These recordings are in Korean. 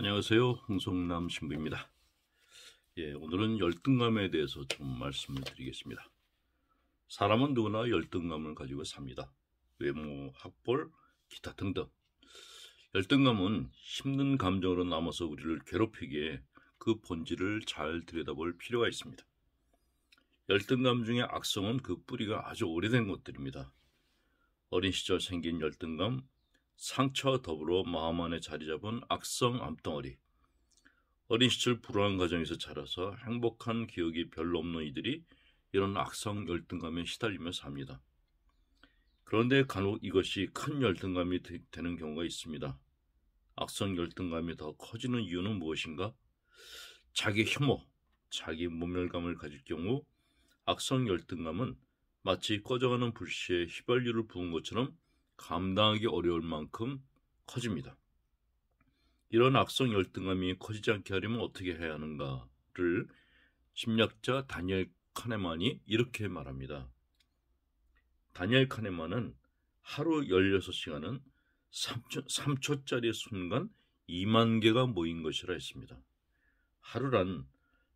안녕하세요. 홍성남 신부입니다. 예, 오늘은 열등감에 대해서 좀 말씀을 드리겠습니다. 사람은 누구나 열등감을 가지고 삽니다. 외모, 학벌, 기타 등등. 열등감은 힘든 감정으로 남아서 우리를 괴롭히기에 그 본질을 잘 들여다볼 필요가 있습니다. 열등감 중에 악성은 그 뿌리가 아주 오래된 것들입니다. 어린 시절 생긴 열등감, 상처와 더불어 마음 안에 자리 잡은 악성 암덩어리. 어린 시절 불안한 가정에서 자라서 행복한 기억이 별로 없는 이들이 이런 악성 열등감에 시달리며 삽니다. 그런데 간혹 이것이 큰 열등감이 되, 는 경우가 있습니다. 악성 열등감이 더 커지는 이유는 무엇인가? 자기 혐오, 자기 모멸감을 가질 경우 악성 열등감은 마치 꺼져가는 불씨에 휘발유를 부은 것처럼 감당하기 어려울 만큼 커집니다. 이런 악성 열등감이 커지지 않게 하려면 어떻게 해야 하는가를 심리학자 다니엘 카네만이 이렇게 말합니다. 다니엘 카네만은 하루 16시간은 3초, 짜리 순간 2만 개가 모인 것이라 했습니다. 하루란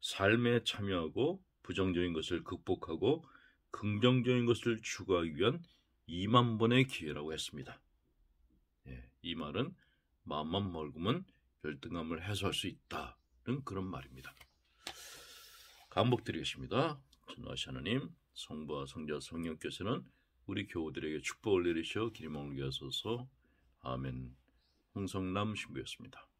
삶에 참여하고 부정적인 것을 극복하고 긍정적인 것을 추구하기 위한 2만 번의 기회라고 했습니다. 예, 이 말은 마음만 멀구면 열등감을 해소할 수 있다는 그런 말입니다. 감복드리겠습니다. 전하시 하나님, 성부와 성자 성령께서는 우리 교우들에게 축복을 내리셔 기림을 위하소서. 아멘. 홍성남 신부였습니다.